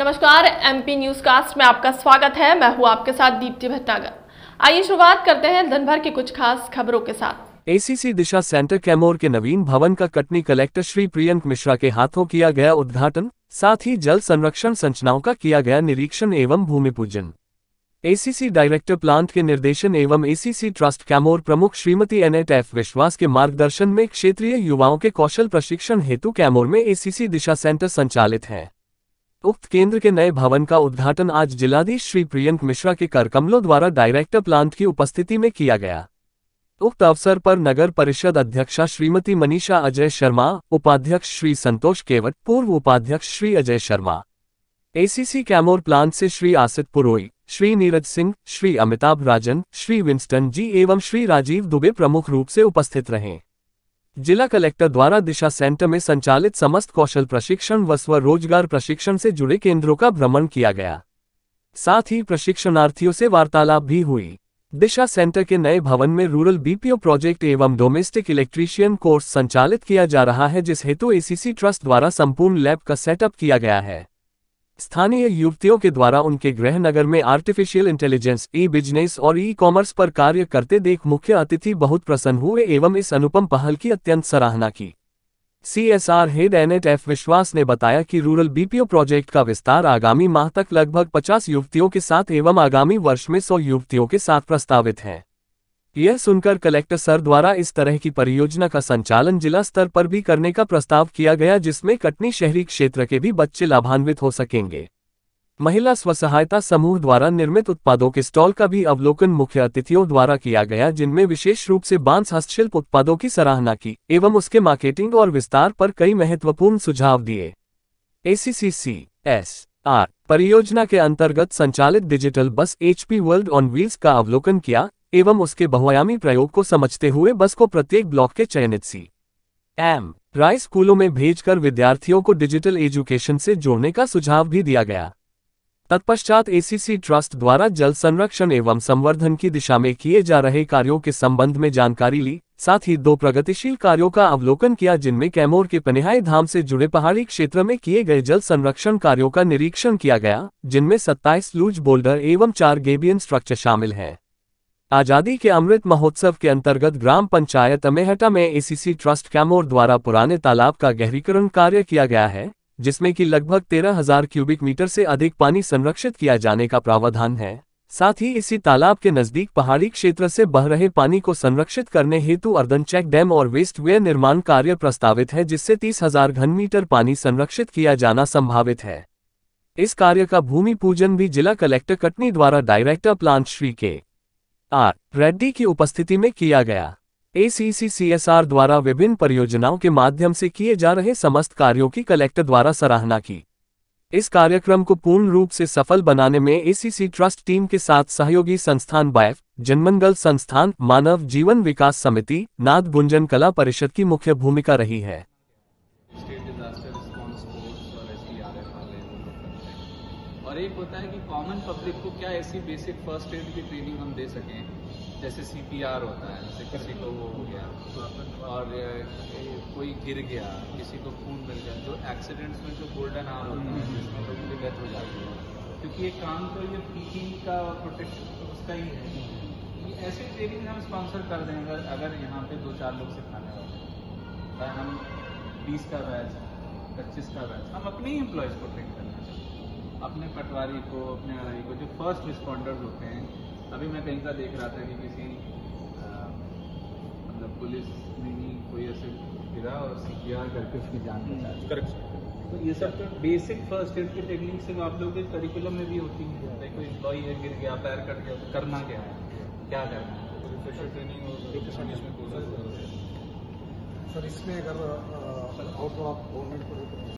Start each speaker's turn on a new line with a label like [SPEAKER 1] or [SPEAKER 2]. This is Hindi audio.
[SPEAKER 1] नमस्कार एमपी न्यूज कास्ट में आपका स्वागत है मैं हूँ आपके साथ दीप्ति भट्टागर आइए शुरुआत करते हैं दिनभर की कुछ खास खबरों के साथ एसीसी दिशा सेंटर कैमोर के नवीन भवन का कटनी कलेक्टर श्री प्रियंक मिश्रा के हाथों किया गया उद्घाटन साथ ही जल संरक्षण संचनाओं का किया गया निरीक्षण एवं भूमि पूजन एसीसी डायरेक्टर प्लांट के निर्देशन एवं एसीसी ट्रस्ट कैमोर प्रमुख श्रीमती एन एट एफ विश्वास के मार्गदर्शन में क्षेत्रीय युवाओं के कौशल प्रशिक्षण हेतु कैमोर में एसीसी दिशा सेंटर संचालित हैं उक्त केंद्र के नए भवन का उद्घाटन आज जिलाधीश श्री प्रियंक मिश्रा के करकमलों द्वारा डायरेक्टर प्लांट की उपस्थिति में किया गया उक्त अवसर पर नगर परिषद अध्यक्षा श्रीमती मनीषा अजय शर्मा उपाध्यक्ष श्री संतोष केवट पूर्व उपाध्यक्ष श्री अजय शर्मा एसीसी कैमोर प्लांट से श्री आसित पुरोई श्री नीरज सिंह श्री अमिताभ राजन श्री विंस्टन जी एवं श्री राजीव दुबे प्रमुख रूप से उपस्थित रहे जिला कलेक्टर द्वारा दिशा सेंटर में संचालित समस्त कौशल प्रशिक्षण व स्वरोजगार प्रशिक्षण से जुड़े केंद्रों का भ्रमण किया गया साथ ही प्रशिक्षणार्थियों से वार्तालाप भी हुई दिशा सेंटर के नए भवन में रूरल बीपीओ प्रोजेक्ट एवं डोमेस्टिक इलेक्ट्रीशियन कोर्स संचालित किया जा रहा है जिस हेतु एसीसी ट्रस्ट द्वारा संपूर्ण लैब का सेटअप किया गया है स्थानीय युवतियों के द्वारा उनके गृह नगर में आर्टिफिशियल इंटेलिजेंस ई बिजनेस और ई कॉमर्स पर कार्य करते देख मुख्य अतिथि बहुत प्रसन्न हुए एवं इस अनुपम पहल की अत्यंत सराहना की सीएसआर हेड एनेट एफ विश्वास ने बताया कि रूरल बीपीओ प्रोजेक्ट का विस्तार आगामी माह तक लगभग 50 युवतियों के साथ एवं आगामी वर्ष में 100 युवतियों के साथ प्रस्तावित है यह सुनकर कलेक्टर सर द्वारा इस तरह की परियोजना का संचालन जिला स्तर पर भी करने का प्रस्ताव किया गया जिसमें कटनी शहरी क्षेत्र के भी बच्चे लाभान्वित हो सकेंगे महिला स्वसहायता समूह द्वारा निर्मित उत्पादों के स्टॉल का भी अवलोकन मुख्य अतिथियों द्वारा किया गया जिनमें विशेष रूप से बांस हस्तशिल्प उत्पादों की सराहना की एवं उसके मार्केटिंग और विस्तार पर कई महत्वपूर्ण सुझाव दिए एसीसीसी एस आर परियोजना के अंतर्गत संचालित digital bus HP world on wheels का अवलोकन किया एवं उसके बहुआयामी प्रयोग को समझते हुए बस को प्रत्येक ब्लॉक के चयनित सी एम राय स्कूलों में भेजकर विद्यार्थियों को डिजिटल एजुकेशन से जोड़ने का सुझाव भी दिया गया तत्पश्चात एसीसी ट्रस्ट द्वारा जल संरक्षण एवं संवर्धन की दिशा में किए जा रहे कार्यों के संबंध में जानकारी ली साथ ही दो प्रगतिशील कार्यों का अवलोकन किया जिनमें कैमोर के पनिहाई धाम से जुड़े पहाड़ी क्षेत्र में किए गए जल संरक्षण कार्यों का निरीक्षण किया गया जिनमें सत्ताईस लूज बोल्डर एवं चार गेबियन स्ट्रक्चर शामिल हैं आजादी के अमृत महोत्सव के अंतर्गत ग्राम पंचायत अमेहटा में एसीसी ट्रस्ट कैमोर द्वारा पुराने तालाब का गहरीकरण कार्य किया गया है जिसमें कि लगभग तेरह हजार क्यूबिक मीटर से अधिक पानी संरक्षित किया जाने का प्रावधान है साथ ही इसी तालाब के नजदीक पहाड़ी क्षेत्र से बह रहे पानी को संरक्षित करने हेतु अर्दन चेक डैम और वेस्ट वे निर्माण कार्य प्रस्तावित है जिससे तीस हजार घन मीटर पानी संरक्षित किया जाना संभावित है इस कार्य का भूमि पूजन भी जिला कलेक्टर कटनी द्वारा डायरेक्टर प्लांट श्री के आर रेड्डी की उपस्थिति में किया गया एसीसीसीएसआर द्वारा विभिन्न परियोजनाओं के माध्यम से किए जा रहे समस्त कार्यों की कलेक्टर द्वारा सराहना की इस कार्यक्रम को पूर्ण रूप से सफल बनाने में एसीसी ट्रस्ट टीम के साथ सहयोगी संस्थान बैफ जनमंगल संस्थान मानव जीवन विकास समिति नाथ गुंजन कला परिषद की मुख्य भूमिका रही है
[SPEAKER 2] और एक होता है कि कॉमन पब्लिक को क्या ऐसी बेसिक फर्स्ट एड की ट्रेनिंग हम दे सकें जैसे आर होता है जैसे किसी को वो हो गया और कोई गिर गया किसी को खून मिल गया जो तो एक्सीडेंट्स में जो गोल्डन आर होता है जिसमें लोगों की डेथ हो जाती है क्योंकि ये काम तो ये पी का प्रोटेक्शन उसका ही है ये ऐसी ट्रेनिंग हम स्पॉन्सर कर दें अगर अगर यहाँ पे दो चार लोग सिखाने वाले हम बीस का बैच पच्चीस का बैच हम अपने ही एम्प्लॉयज़ को ट्रेन करना चाहते हैं अपने पटवारी को अपने आरआई को जो फर्स्ट रिस्पॉन्डर्स होते हैं अभी मैं कहीं का देख रहा था कि किसी मतलब पुलिस ने ही कोई ऐसे गिरा और सीपीआर करके उसकी जान करेक्ट हम्म, तो ये सब तो बेसिक फर्स्ट एड की टेक्निक सिर्फ आप लोग के करिकुलम में भी होती है देखो एम्प्लॉई है गिर गया पैर कट गया तो करना क्या है क्या करना है सर तो इसमें अगर आउट ऑफ गवर्नमेंट